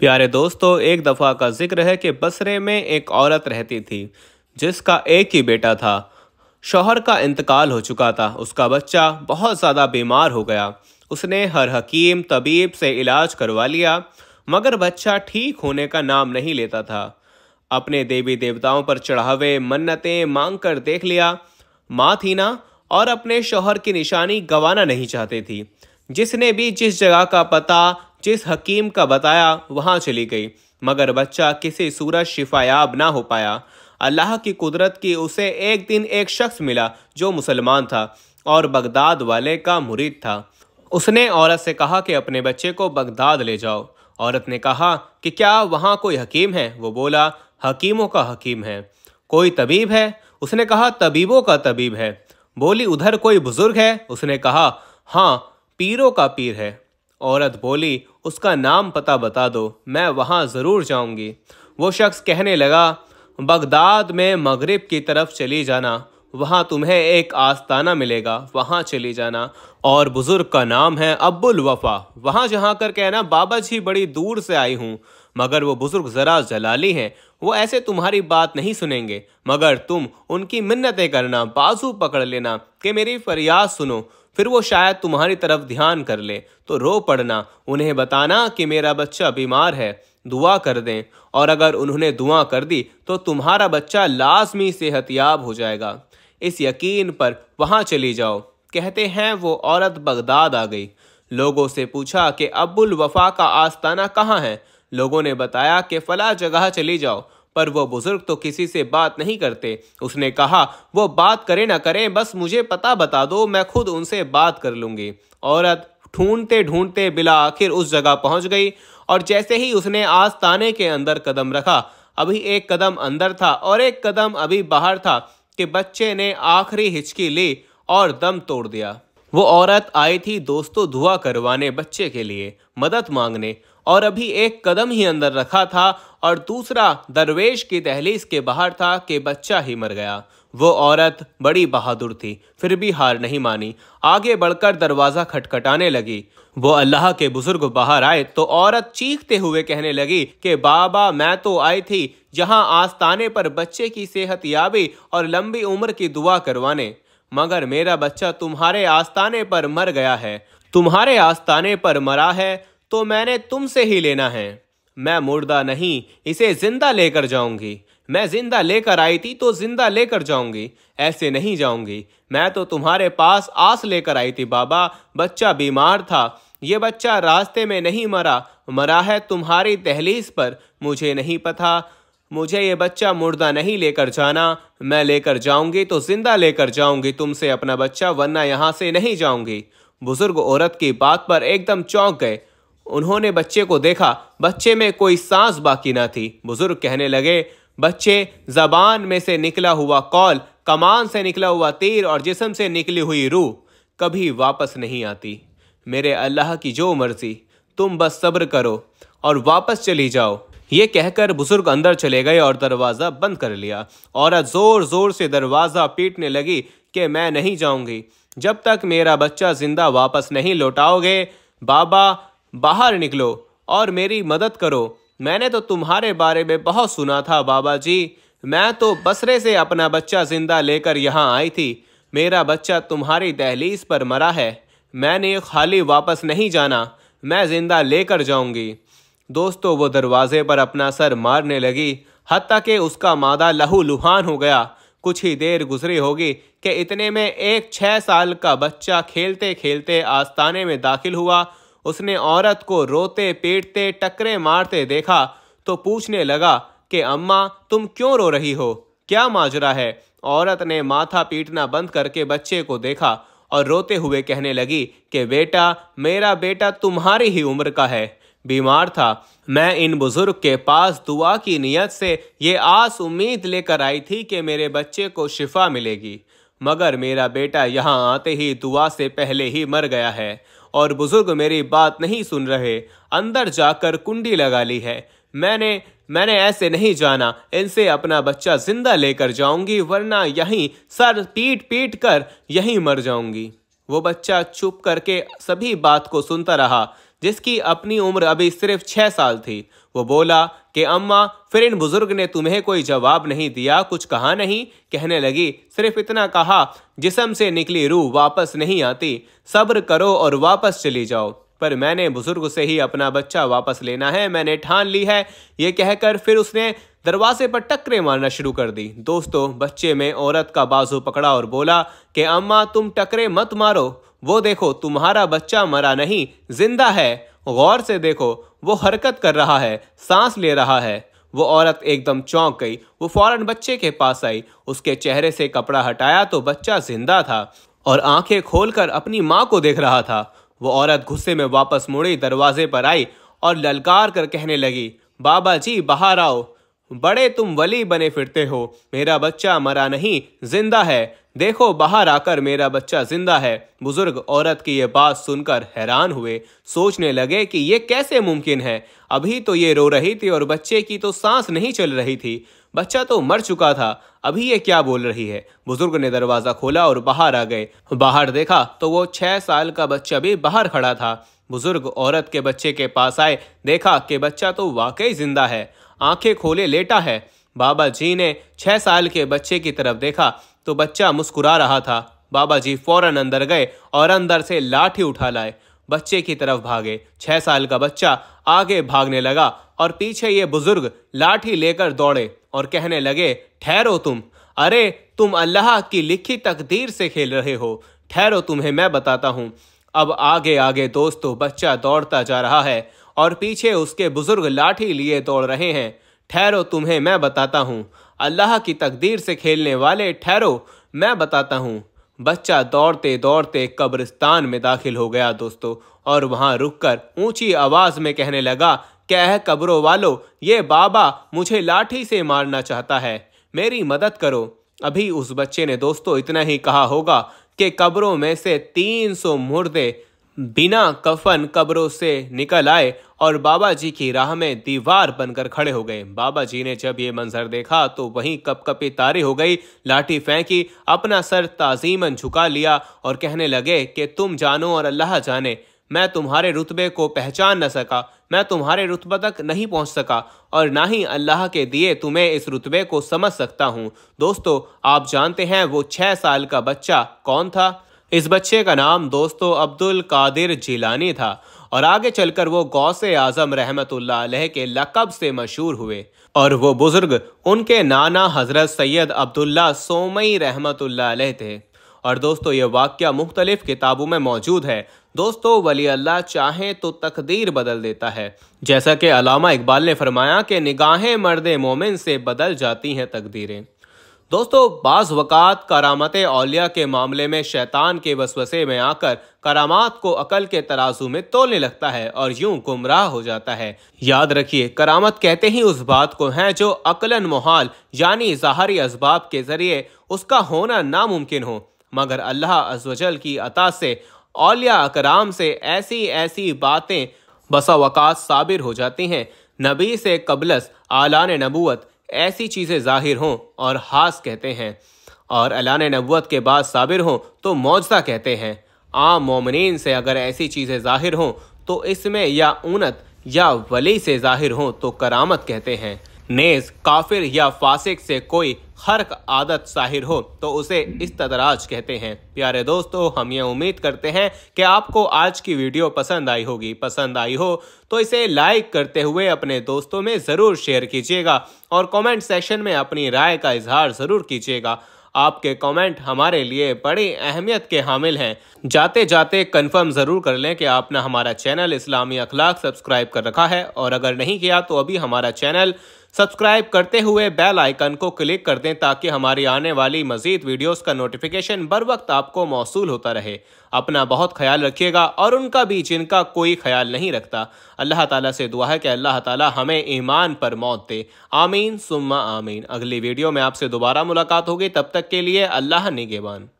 प्यारे दोस्तों एक दफ़ा का जिक्र है कि बसरे में एक औरत रहती थी जिसका एक ही बेटा था शोहर का इंतकाल हो चुका था उसका बच्चा बहुत ज़्यादा बीमार हो गया उसने हर हकीम तबीब से इलाज करवा लिया मगर बच्चा ठीक होने का नाम नहीं लेता था अपने देवी देवताओं पर चढ़ावे मन्नतें मांग कर देख लिया माँ थी ना और अपने शोहर की निशानी गंवाना नहीं चाहती थी जिसने भी जिस जगह का पता जिस हकीम का बताया वहाँ चली गई मगर बच्चा किसी सूरज शिफायाब ना हो पाया अल्लाह की कुदरत की उसे एक दिन एक शख्स मिला जो मुसलमान था और बगदाद वाले का मुरीद था उसने औरत से कहा कि अपने बच्चे को बगदाद ले जाओ औरत ने कहा कि क्या वहाँ कोई हकीम है वो बोला हकीमों का हकीम है कोई तबीब है उसने कहा तबीबों का तबीब है बोली उधर कोई बुज़ुर्ग है उसने कहा हाँ पीरों का पीर है औरत बोली उसका नाम पता बता दो मैं वहाँ ज़रूर जाऊँगी वो शख्स कहने लगा बगदाद में मगरिब की तरफ चली जाना वहाँ तुम्हें एक आस्ताना मिलेगा वहाँ चली जाना और बुज़ुर्ग का नाम है अब्बुल वफ़ा वहाँ जहाँ कर कहना बाबा जी बड़ी दूर से आई हूँ मगर वो बुजुर्ग ज़रा जलाली हैं वो ऐसे तुम्हारी बात नहीं सुनेंगे मगर तुम उनकी मिन्नतें करना बाजू पकड़ लेना कि मेरी फरियाद सुनो फिर वो शायद तुम्हारी तरफ ध्यान कर ले तो रो पड़ना उन्हें बताना कि मेरा बच्चा बीमार है दुआ कर दें और अगर उन्होंने दुआ कर दी तो तुम्हारा बच्चा लाजमी सेहतियाब हो जाएगा इस यकीन पर वहाँ चली जाओ कहते हैं वो औरत बगदाद आ गई लोगों से पूछा कि अबुल वफा का आस्ताना कहाँ है लोगों ने बताया कि फला जगह चली जाओ पर वो बुजुर्ग तो किसी से बात नहीं करते उसने कहा वो बात करे ना करें बस मुझे पता बता दो मैं खुद उनसे बात कर लूँगी औरत ढूंढते ढूंढते बिला आखिर उस जगह पहुंच गई और जैसे ही उसने आस्ताने के अंदर कदम रखा अभी एक कदम अंदर था और एक कदम अभी बाहर था कि बच्चे ने आखिरी हिचकी ली और दम तोड़ दिया वो औरत आई थी दोस्तों दुआ करवाने बच्चे के लिए मदद मांगने और अभी एक कदम ही अंदर रखा था और दूसरा दरवेश की दहलीज के बाहर था कि बच्चा ही मर गया वो औरत बड़ी बहादुर थी फिर भी हार नहीं मानी आगे बढ़कर दरवाज़ा खटखटाने लगी वो अल्लाह के बुजुर्ग बाहर आए तो औरत चीखते हुए कहने लगी कि बाबा मैं तो आई थी जहां आस्ताने पर बच्चे की सेहत याबी और लंबी उम्र की दुआ करवाने मगर मेरा बच्चा तुम्हारे आस्ताने पर मर गया है तुम्हारे आस्ताने पर मरा है तो मैंने तुमसे ही लेना है मैं मुर्दा नहीं इसे जिंदा लेकर जाऊंगी मैं जिंदा लेकर आई थी तो जिंदा लेकर जाऊंगी ऐसे नहीं जाऊंगी मैं तो तुम्हारे पास आस लेकर आई थी बाबा बच्चा बीमार था ये बच्चा रास्ते में नहीं मरा मरा है तुम्हारी दहलीज पर मुझे नहीं पता मुझे ये बच्चा मुर्दा नहीं लेकर जाना मैं लेकर जाऊंगी तो जिंदा लेकर जाऊंगी तुमसे अपना बच्चा वरना यहाँ से नहीं जाऊंगी बुजुर्ग औरत की बात पर एकदम चौंक गए उन्होंने बच्चे को देखा बच्चे में कोई सांस बाकी ना थी बुजुर्ग कहने लगे बच्चे जबान में से निकला हुआ कौल कमान से निकला हुआ तीर और जिसम से निकली हुई रूह कभी वापस नहीं आती मेरे अल्लाह की जो मर्जी तुम बस सब्र करो और वापस चली जाओ ये कहकर बुजुर्ग अंदर चले गए और दरवाज़ा बंद कर लिया औरत ज़ोर ज़ोर से दरवाज़ा पीटने लगी कि मैं नहीं जाऊंगी जब तक मेरा बच्चा ज़िंदा वापस नहीं लौटाओगे बाबा बाहर निकलो और मेरी मदद करो मैंने तो तुम्हारे बारे में बहुत सुना था बाबा जी मैं तो बसरे से अपना बच्चा ज़िंदा लेकर यहाँ आई थी मेरा बच्चा तुम्हारी दहलीज पर मरा है मैंने खाली वापस नहीं जाना मैं ज़िंदा लेकर जाऊंगी दोस्तों वो दरवाजे पर अपना सर मारने लगी हती कि उसका मादा लहू लुहान हो गया कुछ ही देर गुजरी होगी कि इतने में एक छः साल का बच्चा खेलते खेलते आस्ताने में दाखिल हुआ उसने औरत को रोते पीटते टकरे मारते देखा तो पूछने लगा कि अम्मा तुम क्यों रो रही हो क्या माजरा है औरत ने माथा पीटना बंद करके बच्चे को देखा और रोते हुए कहने लगी कि बेटा मेरा बेटा तुम्हारी ही उम्र का है बीमार था मैं इन बुज़ुर्ग के पास दुआ की नीयत से ये आस उम्मीद लेकर आई थी कि मेरे बच्चे को शिफा मिलेगी मगर मेरा बेटा यहाँ आते ही दुआ से पहले ही मर गया है और बुज़ुर्ग मेरी बात नहीं सुन रहे अंदर जाकर कुंडी लगा ली है मैंने मैंने ऐसे नहीं जाना इनसे अपना बच्चा जिंदा लेकर जाऊंगी वरना यहीं सर पीट पीट कर यहीं मर जाऊंगी वो बच्चा चुप करके सभी बात को सुनता रहा जिसकी अपनी उम्र अभी सिर्फ छः साल थी वो बोला कि अम्मा फिर इन बुजुर्ग ने तुम्हें कोई जवाब नहीं दिया कुछ कहा नहीं कहने लगी सिर्फ इतना कहा जिसम से निकली रूह वापस नहीं आती सब्र करो और वापस चली जाओ पर मैंने बुजुर्ग से ही अपना बच्चा वापस लेना है मैंने ठान ली है ये कहकर फिर उसने दरवाजे पर टकरे मारना शुरू कर दी दोस्तों बच्चे में औरत का बाजू पकड़ा और बोला कि अम्मा तुम टकरे मत मारो वो देखो तुम्हारा बच्चा मरा नहीं जिंदा है गौर से देखो वो हरकत कर रहा है सांस ले रहा है वो औरत एकदम चौंक गई वो फौरन बच्चे के पास आई उसके चेहरे से कपड़ा हटाया तो बच्चा जिंदा था और आंखें खोलकर अपनी माँ को देख रहा था वो औरत गुस्से में वापस मुड़ी दरवाजे पर आई और ललकार कर कहने लगी बाबा जी बाहर आओ बड़े तुम वली बने फिरते हो मेरा बच्चा मरा नहीं जिंदा है देखो बाहर आकर मेरा बच्चा जिंदा है बुजुर्ग औरत की ये बात सुनकर हैरान हुए सोचने लगे कि ये कैसे मुमकिन है अभी तो ये रो रही थी और बच्चे की तो सांस नहीं चल रही थी बच्चा तो मर चुका था अभी ये क्या बोल रही है बुजुर्ग ने दरवाजा खोला और बाहर आ गए बाहर देखा तो वो छह साल का बच्चा भी बाहर खड़ा था बुजुर्ग औरत के बच्चे के पास आए देखा कि बच्चा तो वाकई जिंदा है आंखें खोले लेटा है बाबा जी ने छह साल के बच्चे की तरफ देखा तो बच्चा मुस्कुरा रहा था बाबा जी फौरन अंदर गए और अंदर से लाठी उठा लाए बच्चे की तरफ भागे छह साल का बच्चा आगे भागने लगा और पीछे ये बुजुर्ग लाठी लेकर दौड़े और कहने लगे ठहरो तुम अरे तुम अल्लाह की लिखी तकदीर से खेल रहे हो ठहरो तुम्हें मैं बताता हूँ अब आगे आगे दोस्तों बच्चा दौड़ता जा रहा है और पीछे उसके बुजुर्ग लाठी लिए दौड़ रहे हैं ठहरो तुम्हें मैं बताता हूँ अल्लाह की तकदीर से खेलने वाले ठहरो मैं बताता हूँ बच्चा दौड़ते दौड़ते कब्रिस्तान में दाखिल हो गया दोस्तों और वहाँ रुककर ऊंची आवाज़ में कहने लगा कह कब्रों वालो ये बाबा मुझे लाठी से मारना चाहता है मेरी मदद करो अभी उस बच्चे ने दोस्तों इतना ही कहा होगा कि कब्रों में से 300 मुर्दे बिना कफन कब्रों से निकल आए और बाबा जी की राह में दीवार बनकर खड़े हो गए बाबा जी ने जब ये मंजर देखा तो वहीं कपकपी तारी हो गई लाठी फेंकी अपना सर ताजीमन झुका लिया और कहने लगे कि तुम जानो और अल्लाह जाने मैं तुम्हारे रुतबे को पहचान न सका मैं तुम्हारे रुतबा तक नहीं पहुंच सका और ना ही अल्लाह के दिए तुम्हें इस रुतबे को समझ सकता हूँ दोस्तों आप जानते हैं वो छः साल का बच्चा कौन था इस बच्चे का नाम दोस्तों अब्दुल कादिर जिलानी था और आगे चलकर वो गौसे आजम रहमत के लकब से मशहूर हुए और वो बुज़ुर्ग उनके नाना हज़रत सैयद अब्दुल्ला सोमई रहमत थे और दोस्तों ये वाक़ मुख्तलिफ़ किताबों में मौजूद है दोस्तों वली अल्लाह चाहे तो तकदीर बदल देता है जैसा कि अलामा इकबाल ने फरमाया कि निगाहें मर्द मोमिन से बदल जाती हैं तकदीरें दोस्तों बाज़ वक़ात करामत अलिया के मामले में शैतान के वसवसे में आकर करामात को अकल के तराजू में तोलने लगता है और यूं गुमराह हो जाता है याद रखिए करामत कहते ही उस बात को हैं जो अकलन मोहाल यानी जहारी इसबाब के ज़रिए उसका होना नामुमकिन हो मगर अल्लाह अजवजल की अता से अलिया अकराम से ऐसी ऐसी बातें बसा वक़ात साबिर हो जाती हैं नबी से कबलस आलान नबूत ऐसी चीज़ें जाहिर हों और हास कहते हैं और अलान नबूत के बाद साबिर हों तो मौजदा कहते हैं आम ममिन से अगर ऐसी चीज़ें जाहिर हों तो इसमें या उनत या वली से जाहिर हों तो करामत कहते हैं नेज काफिर या फासिक से कोई हर्क आदत साहिर हो तो उसे इस तदराज कहते हैं प्यारे दोस्तों हम ये उम्मीद करते हैं कि आपको आज की वीडियो पसंद आई होगी पसंद आई हो तो इसे लाइक करते हुए अपने दोस्तों में ज़रूर शेयर कीजिएगा और कमेंट सेक्शन में अपनी राय का इजहार ज़रूर कीजिएगा आपके कमेंट हमारे लिए बड़ी अहमियत के हामिल हैं जाते जाते कंफर्म ज़रूर कर लें कि आपने हमारा चैनल इस्लामी अखलाक सब्सक्राइब कर रखा है और अगर नहीं किया तो अभी हमारा चैनल सब्सक्राइब करते हुए बेल आइकन को क्लिक कर दें ताकि हमारी आने वाली मजीद वीडियोस का नोटिफिकेशन बर वक्त आपको मौसू होता रहे अपना बहुत ख्याल रखिएगा और उनका भी जिनका कोई ख्याल नहीं रखता अल्लाह ताला से दुआ है कि अल्लाह ताला हमें ईमान पर मौत दे आमीन सुम्मा आमीन अगली वीडियो में आपसे दोबारा मुलाकात होगी तब तक के लिए अल्लाह निगेबान